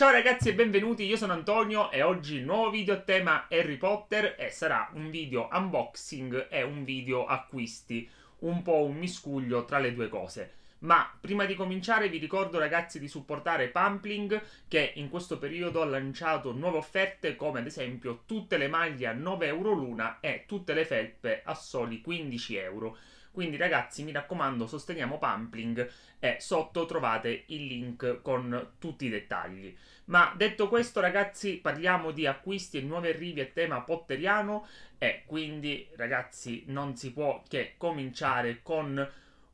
Ciao ragazzi e benvenuti, io sono Antonio e oggi nuovo video a tema Harry Potter e sarà un video unboxing e un video acquisti, un po' un miscuglio tra le due cose. Ma prima di cominciare vi ricordo ragazzi di supportare Pumpling che in questo periodo ha lanciato nuove offerte come ad esempio tutte le maglie a 9 euro l'una e tutte le felpe a soli 15 euro. Quindi ragazzi, mi raccomando, sosteniamo Pampling e sotto trovate il link con tutti i dettagli. Ma detto questo, ragazzi, parliamo di acquisti e nuovi arrivi a tema potteriano e quindi, ragazzi, non si può che cominciare con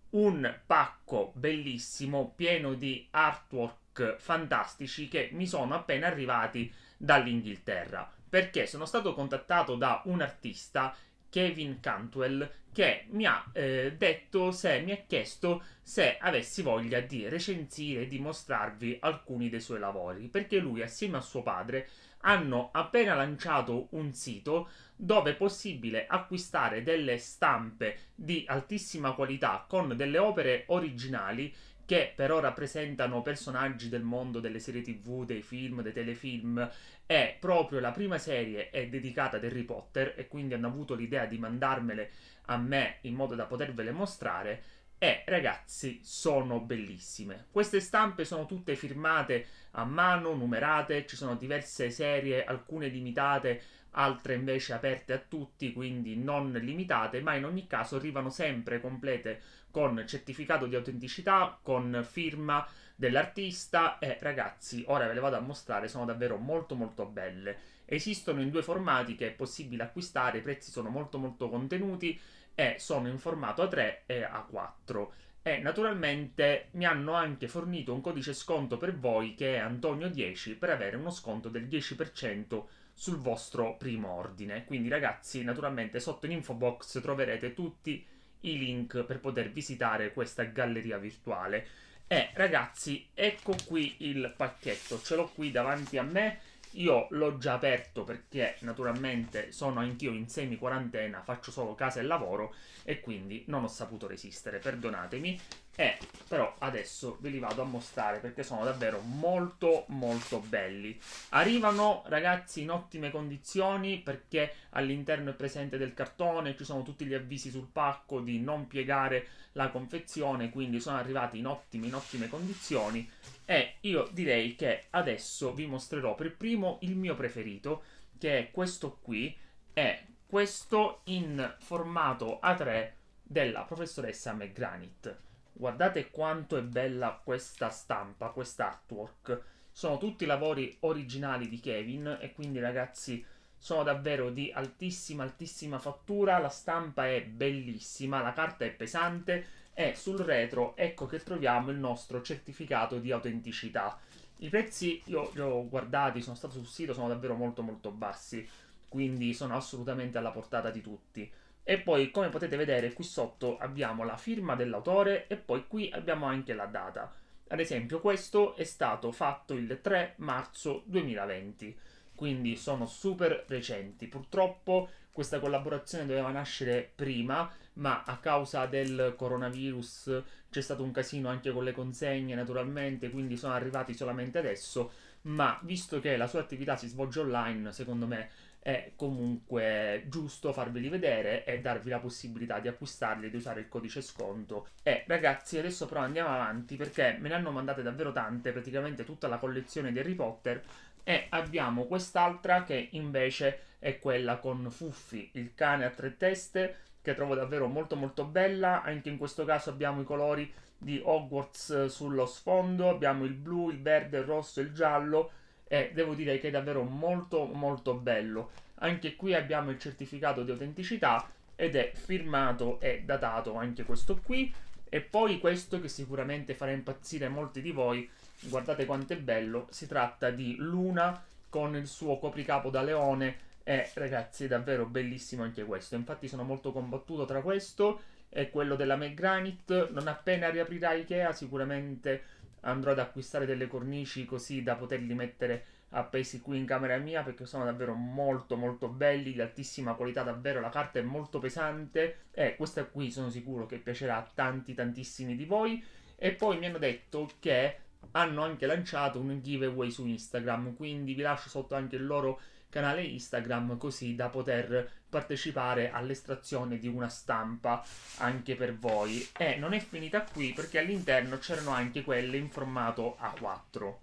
un pacco bellissimo pieno di artwork fantastici che mi sono appena arrivati dall'Inghilterra perché sono stato contattato da un artista Kevin Cantwell che mi ha eh, detto se mi ha chiesto se avessi voglia di recensire e di mostrarvi alcuni dei suoi lavori perché lui assieme a suo padre hanno appena lanciato un sito dove è possibile acquistare delle stampe di altissima qualità con delle opere originali che però rappresentano personaggi del mondo delle serie tv, dei film, dei telefilm è proprio la prima serie è dedicata ad Harry Potter e quindi hanno avuto l'idea di mandarmele a me in modo da potervele mostrare e eh, ragazzi sono bellissime. Queste stampe sono tutte firmate a mano, numerate, ci sono diverse serie, alcune limitate, altre invece aperte a tutti, quindi non limitate, ma in ogni caso arrivano sempre complete con certificato di autenticità, con firma dell'artista e eh, ragazzi, ora ve le vado a mostrare, sono davvero molto molto belle. Esistono in due formati che è possibile acquistare, i prezzi sono molto molto contenuti, e sono in formato A3 e A4 e naturalmente mi hanno anche fornito un codice sconto per voi che è Antonio10 per avere uno sconto del 10% sul vostro primo ordine. Quindi ragazzi, naturalmente sotto in info box troverete tutti i link per poter visitare questa galleria virtuale. E ragazzi, ecco qui il pacchetto, ce l'ho qui davanti a me io l'ho già aperto perché naturalmente sono anch'io in semi quarantena, faccio solo casa e lavoro e quindi non ho saputo resistere, perdonatemi. Eh, però adesso ve li vado a mostrare perché sono davvero molto molto belli. Arrivano ragazzi in ottime condizioni perché all'interno è presente del cartone, ci sono tutti gli avvisi sul pacco di non piegare la confezione, quindi sono arrivati in ottime in ottime condizioni e io direi che adesso vi mostrerò per primo il mio preferito che è questo qui, è questo in formato A3 della professoressa McGranit. Guardate quanto è bella questa stampa, artwork. Sono tutti lavori originali di Kevin e quindi ragazzi sono davvero di altissima altissima fattura, la stampa è bellissima, la carta è pesante e sul retro ecco che troviamo il nostro certificato di autenticità. I prezzi io li ho guardati, sono stato sul sito, sono davvero molto molto bassi, quindi sono assolutamente alla portata di tutti e poi come potete vedere qui sotto abbiamo la firma dell'autore e poi qui abbiamo anche la data. Ad esempio questo è stato fatto il 3 marzo 2020, quindi sono super recenti. Purtroppo questa collaborazione doveva nascere prima, ma a causa del coronavirus c'è stato un casino anche con le consegne naturalmente, quindi sono arrivati solamente adesso, ma visto che la sua attività si svolge online, secondo me è comunque giusto farveli vedere e darvi la possibilità di acquistarli e di usare il codice sconto. E ragazzi, adesso però andiamo avanti perché me ne hanno mandate davvero tante, praticamente tutta la collezione di Harry Potter e abbiamo quest'altra che invece è quella con Fuffi, il cane a tre teste, che trovo davvero molto molto bella, anche in questo caso abbiamo i colori di Hogwarts sullo sfondo, abbiamo il blu, il verde, il rosso, e il giallo, e devo dire che è davvero molto molto bello. Anche qui abbiamo il certificato di autenticità ed è firmato e datato anche questo qui. E poi questo che sicuramente farà impazzire molti di voi, guardate quanto è bello, si tratta di Luna con il suo copricapo da leone e ragazzi è davvero bellissimo anche questo, infatti sono molto combattuto tra questo e quello della McGranit, non appena riaprirà Ikea sicuramente andrò ad acquistare delle cornici così da poterli mettere appesi qui in camera mia perché sono davvero molto molto belli, di altissima qualità davvero, la carta è molto pesante e eh, questa qui sono sicuro che piacerà a tanti tantissimi di voi e poi mi hanno detto che hanno anche lanciato un giveaway su Instagram, quindi vi lascio sotto anche il loro canale Instagram così da poter partecipare all'estrazione di una stampa anche per voi. E non è finita qui perché all'interno c'erano anche quelle in formato A4.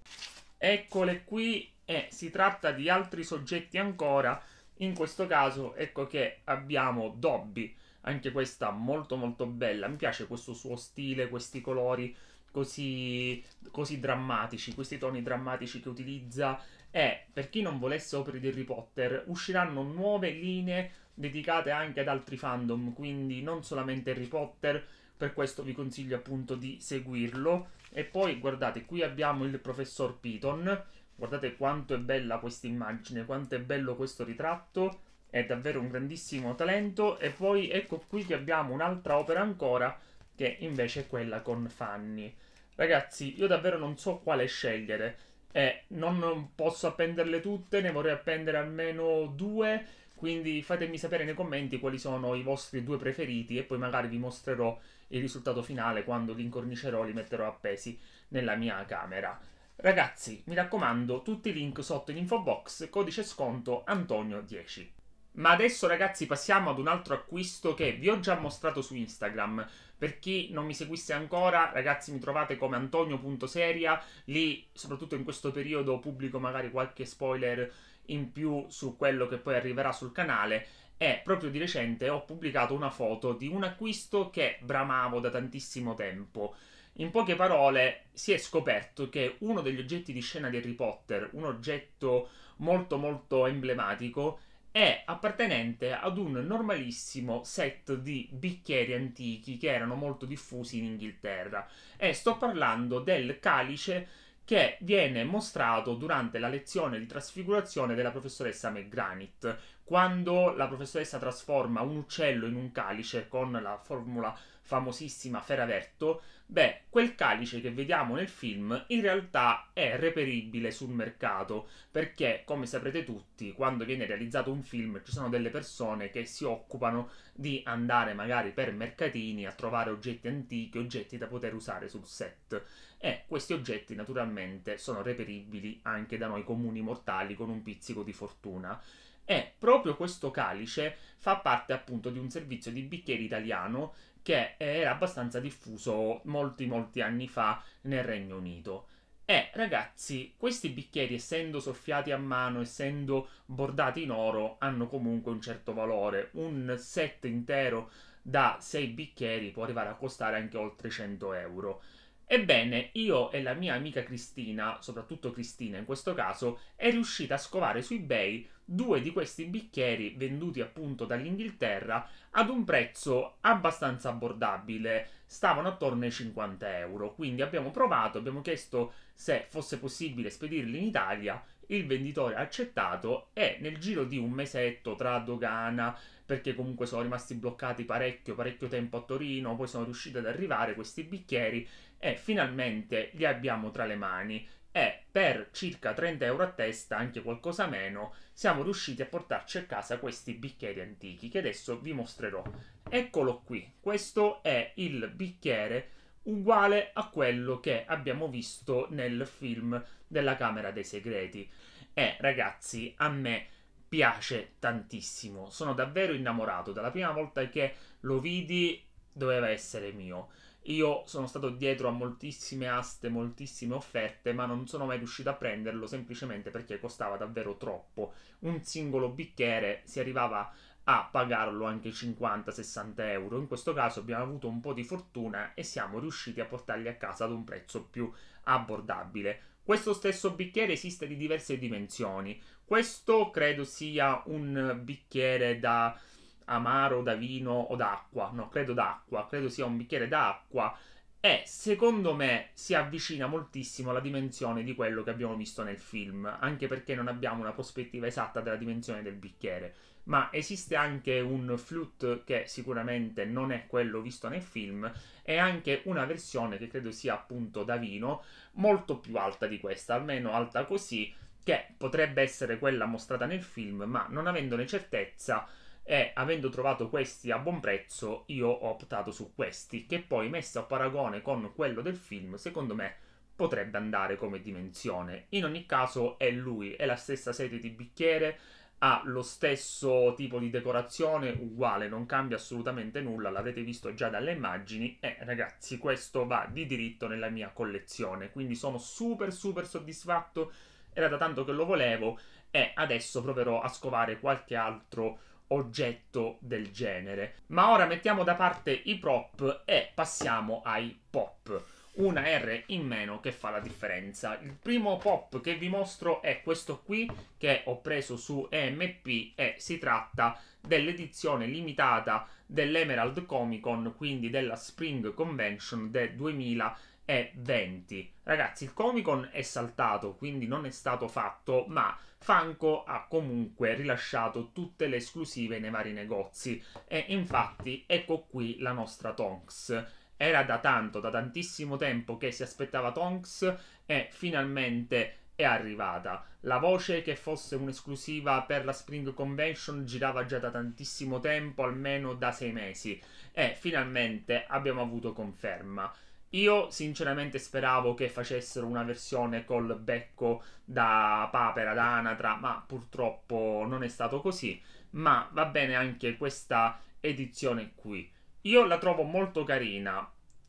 Eccole qui e si tratta di altri soggetti ancora. In questo caso ecco che abbiamo Dobby, anche questa molto molto bella. Mi piace questo suo stile, questi colori così, così drammatici, questi toni drammatici che utilizza. E per chi non volesse opere di Harry Potter, usciranno nuove linee dedicate anche ad altri fandom, quindi non solamente Harry Potter, per questo vi consiglio appunto di seguirlo. E poi guardate, qui abbiamo il professor Piton, guardate quanto è bella questa immagine, quanto è bello questo ritratto, è davvero un grandissimo talento. E poi ecco qui che abbiamo un'altra opera ancora, che invece è quella con Fanny. Ragazzi, io davvero non so quale scegliere. Eh, non posso appenderle tutte, ne vorrei appendere almeno due quindi fatemi sapere nei commenti quali sono i vostri due preferiti e poi magari vi mostrerò il risultato finale quando li incornicerò, e li metterò appesi nella mia camera. Ragazzi, mi raccomando, tutti i link sotto in info box, codice sconto Antonio10. Ma adesso ragazzi passiamo ad un altro acquisto che vi ho già mostrato su Instagram. Per chi non mi seguisse ancora, ragazzi mi trovate come antonio.seria, lì soprattutto in questo periodo pubblico magari qualche spoiler in più su quello che poi arriverà sul canale è proprio di recente ho pubblicato una foto di un acquisto che bramavo da tantissimo tempo. In poche parole, si è scoperto che uno degli oggetti di scena di Harry Potter, un oggetto molto molto emblematico, è appartenente ad un normalissimo set di bicchieri antichi che erano molto diffusi in Inghilterra. E sto parlando del calice che viene mostrato durante la lezione di trasfigurazione della professoressa McGranit, quando la professoressa trasforma un uccello in un calice con la formula famosissima Ferraverto, beh, quel calice che vediamo nel film in realtà è reperibile sul mercato, perché, come saprete tutti, quando viene realizzato un film ci sono delle persone che si occupano di andare magari per mercatini a trovare oggetti antichi, oggetti da poter usare sul set. E questi oggetti naturalmente sono reperibili anche da noi comuni mortali con un pizzico di fortuna. E proprio questo calice fa parte appunto di un servizio di bicchieri italiano che era abbastanza diffuso molti molti anni fa nel Regno Unito. E ragazzi, questi bicchieri, essendo soffiati a mano, essendo bordati in oro, hanno comunque un certo valore. Un set intero da 6 bicchieri può arrivare a costare anche oltre 100 euro. Ebbene, io e la mia amica Cristina, soprattutto Cristina in questo caso, è riuscita a scovare su eBay due di questi bicchieri venduti appunto dall'Inghilterra ad un prezzo abbastanza abbordabile, stavano attorno ai 50 euro. Quindi abbiamo provato, abbiamo chiesto se fosse possibile spedirli in Italia il venditore ha accettato e nel giro di un mesetto tra dogana, perché comunque sono rimasti bloccati parecchio, parecchio tempo a Torino, poi sono riusciti ad arrivare questi bicchieri e finalmente li abbiamo tra le mani e per circa 30 euro a testa, anche qualcosa meno, siamo riusciti a portarci a casa questi bicchieri antichi che adesso vi mostrerò. Eccolo qui, questo è il bicchiere uguale a quello che abbiamo visto nel film della Camera dei Segreti. E eh, ragazzi, a me piace tantissimo, sono davvero innamorato. Dalla prima volta che lo vidi doveva essere mio. Io sono stato dietro a moltissime aste, moltissime offerte, ma non sono mai riuscito a prenderlo semplicemente perché costava davvero troppo. Un singolo bicchiere si arrivava a pagarlo anche 50-60 euro. In questo caso abbiamo avuto un po' di fortuna e siamo riusciti a portarli a casa ad un prezzo più abbordabile. Questo stesso bicchiere esiste di diverse dimensioni. Questo credo sia un bicchiere da amaro, da vino o d'acqua. No, credo d'acqua, credo sia un bicchiere d'acqua. E secondo me si avvicina moltissimo alla dimensione di quello che abbiamo visto nel film, anche perché non abbiamo una prospettiva esatta della dimensione del bicchiere ma esiste anche un flute che sicuramente non è quello visto nel film, e anche una versione che credo sia appunto da vino, molto più alta di questa, almeno alta così, che potrebbe essere quella mostrata nel film, ma non avendone certezza e avendo trovato questi a buon prezzo, io ho optato su questi, che poi messo a paragone con quello del film, secondo me potrebbe andare come dimensione. In ogni caso è lui, è la stessa serie di bicchiere, ha lo stesso tipo di decorazione, uguale, non cambia assolutamente nulla, l'avete visto già dalle immagini e eh, ragazzi questo va di diritto nella mia collezione, quindi sono super super soddisfatto, era da tanto che lo volevo e adesso proverò a scovare qualche altro oggetto del genere. Ma ora mettiamo da parte i prop e passiamo ai pop una R in meno che fa la differenza. Il primo pop che vi mostro è questo qui che ho preso su EMP e si tratta dell'edizione limitata dell'Emerald Comic Con, quindi della Spring Convention del 2020. Ragazzi, il Comic Con è saltato, quindi non è stato fatto, ma Funko ha comunque rilasciato tutte le esclusive nei vari negozi e infatti ecco qui la nostra Tonks era da tanto, da tantissimo tempo che si aspettava Tonks e finalmente è arrivata. La voce che fosse un'esclusiva per la Spring Convention girava già da tantissimo tempo, almeno da sei mesi, e finalmente abbiamo avuto conferma. Io sinceramente speravo che facessero una versione col becco da papera, da anatra, ma purtroppo non è stato così. Ma va bene anche questa edizione qui. Io la trovo molto carina.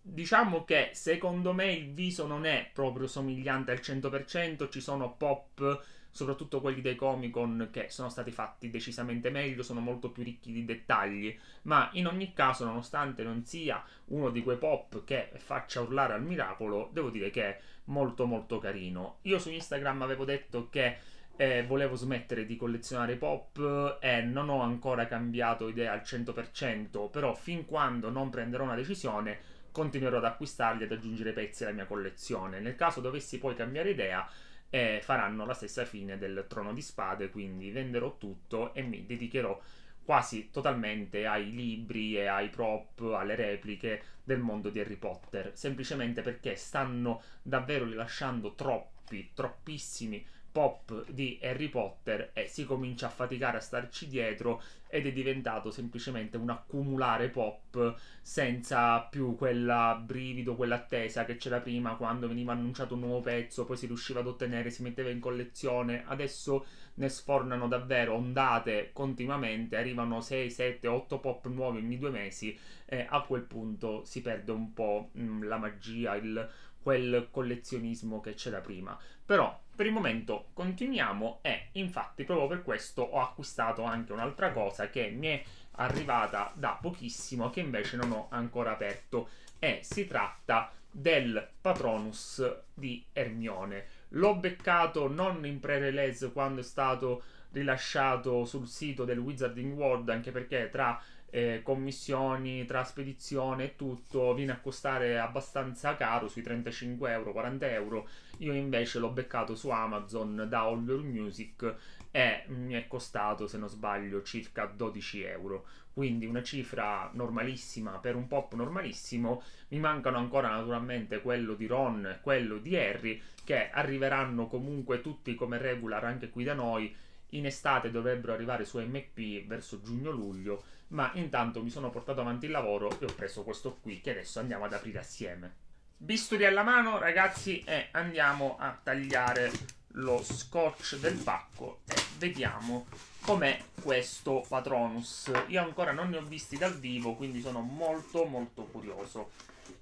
Diciamo che secondo me il viso non è proprio somigliante al 100%, ci sono pop, soprattutto quelli dei Comic Con, che sono stati fatti decisamente meglio, sono molto più ricchi di dettagli, ma in ogni caso, nonostante non sia uno di quei pop che faccia urlare al miracolo, devo dire che è molto molto carino. Io su Instagram avevo detto che eh, volevo smettere di collezionare pop e eh, non ho ancora cambiato idea al 100%, però fin quando non prenderò una decisione continuerò ad acquistarli e ad aggiungere pezzi alla mia collezione. Nel caso dovessi poi cambiare idea, eh, faranno la stessa fine del Trono di Spade, quindi venderò tutto e mi dedicherò quasi totalmente ai libri e ai prop, alle repliche del mondo di Harry Potter, semplicemente perché stanno davvero rilasciando troppi, troppissimi pop di Harry Potter e si comincia a faticare a starci dietro ed è diventato semplicemente un accumulare pop senza più quel brivido, quell'attesa che c'era prima quando veniva annunciato un nuovo pezzo, poi si riusciva ad ottenere, si metteva in collezione. Adesso ne sfornano davvero ondate continuamente, arrivano 6, 7, 8 pop nuovi ogni due mesi e a quel punto si perde un po' mm, la magia, il, quel collezionismo che c'era prima. Però per il momento continuiamo e infatti proprio per questo ho acquistato anche un'altra cosa che mi è arrivata da pochissimo che invece non ho ancora aperto e si tratta del Patronus di Ermione. L'ho beccato non in pre-release quando è stato rilasciato sul sito del Wizarding World anche perché tra eh, commissioni tra spedizione e tutto viene a costare abbastanza caro, sui 35 euro, 40 euro. Io invece l'ho beccato su Amazon da All Your Music e mi è costato, se non sbaglio, circa 12 euro. Quindi una cifra normalissima per un pop normalissimo. Mi mancano ancora naturalmente quello di Ron e quello di Harry, che arriveranno comunque tutti come regular anche qui da noi in estate dovrebbero arrivare su MP verso giugno-luglio, ma intanto mi sono portato avanti il lavoro e ho preso questo qui che adesso andiamo ad aprire assieme. Bisturi alla mano ragazzi e andiamo a tagliare lo scotch del pacco e vediamo com'è questo Patronus. Io ancora non ne ho visti dal vivo, quindi sono molto molto curioso.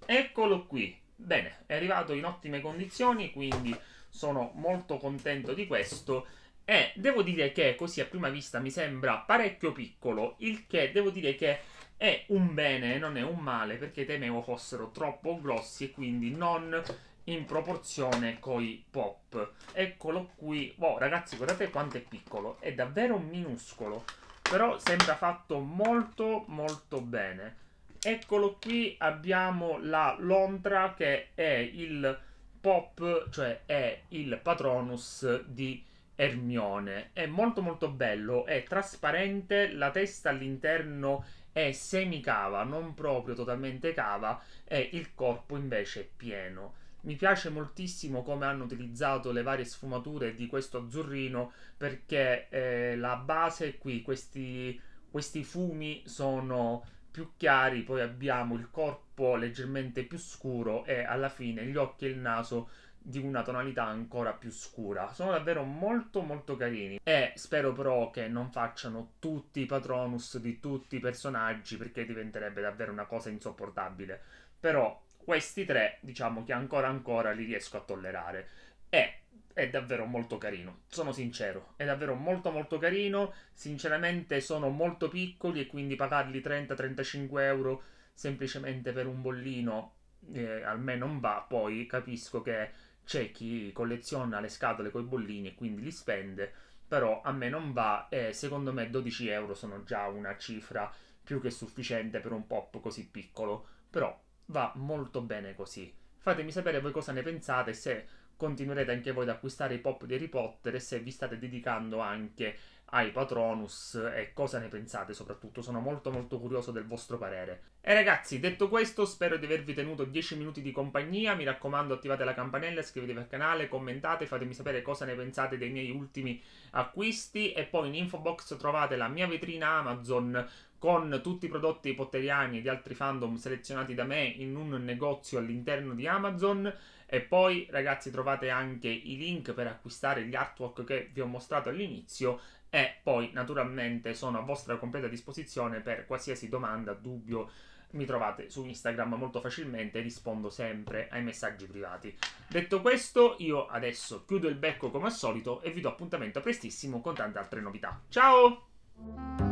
Eccolo qui. Bene, è arrivato in ottime condizioni, quindi sono molto contento di questo e eh, devo dire che così a prima vista mi sembra parecchio piccolo, il che devo dire che è un bene, non è un male, perché temevo fossero troppo grossi e quindi non in proporzione coi pop. Eccolo qui. Oh, ragazzi, guardate quanto è piccolo. È davvero minuscolo. Però sembra fatto molto, molto bene. Eccolo qui. Abbiamo la lontra che è il pop, cioè è il patronus di Ermione. È molto molto bello, è trasparente, la testa all'interno è semicava, non proprio totalmente cava, e il corpo invece è pieno. Mi piace moltissimo come hanno utilizzato le varie sfumature di questo azzurrino perché eh, la base qui, questi, questi fumi sono più chiari, poi abbiamo il corpo leggermente più scuro e alla fine gli occhi e il naso di una tonalità ancora più scura. Sono davvero molto molto carini e spero però che non facciano tutti i patronus di tutti i personaggi perché diventerebbe davvero una cosa insopportabile. Però questi tre diciamo che ancora ancora li riesco a tollerare e è davvero molto carino, sono sincero, è davvero molto molto carino, sinceramente sono molto piccoli e quindi pagarli 30-35 euro semplicemente per un bollino eh, a me non va, poi capisco che c'è chi colleziona le scatole con i bollini e quindi li spende, però a me non va e secondo me 12 euro sono già una cifra più che sufficiente per un pop così piccolo, però va molto bene così. Fatemi sapere voi cosa ne pensate, se continuerete anche voi ad acquistare i pop di Harry Potter e se vi state dedicando anche a ai Patronus e cosa ne pensate soprattutto, sono molto molto curioso del vostro parere. E ragazzi, detto questo, spero di avervi tenuto 10 minuti di compagnia, mi raccomando attivate la campanella, iscrivetevi al canale, commentate, fatemi sapere cosa ne pensate dei miei ultimi acquisti e poi in info box trovate la mia vetrina Amazon con tutti i prodotti potteriani e di altri fandom selezionati da me in un negozio all'interno di Amazon e poi ragazzi trovate anche i link per acquistare gli artwork che vi ho mostrato all'inizio e poi naturalmente sono a vostra completa disposizione per qualsiasi domanda, dubbio, mi trovate su Instagram molto facilmente, e rispondo sempre ai messaggi privati. Detto questo, io adesso chiudo il becco come al solito e vi do appuntamento prestissimo con tante altre novità. Ciao!